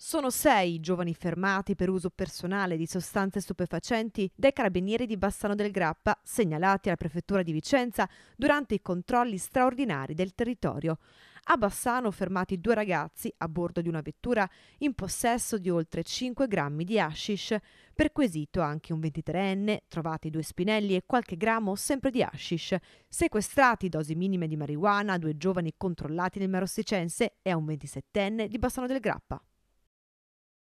Sono sei i giovani fermati per uso personale di sostanze stupefacenti dai carabinieri di Bassano del Grappa, segnalati alla prefettura di Vicenza durante i controlli straordinari del territorio. A Bassano fermati due ragazzi a bordo di una vettura in possesso di oltre 5 grammi di hashish, perquisito anche un 23enne, trovati due spinelli e qualche grammo sempre di hashish, sequestrati dosi minime di marijuana a due giovani controllati nel Marosticense e a un 27enne di Bassano del Grappa.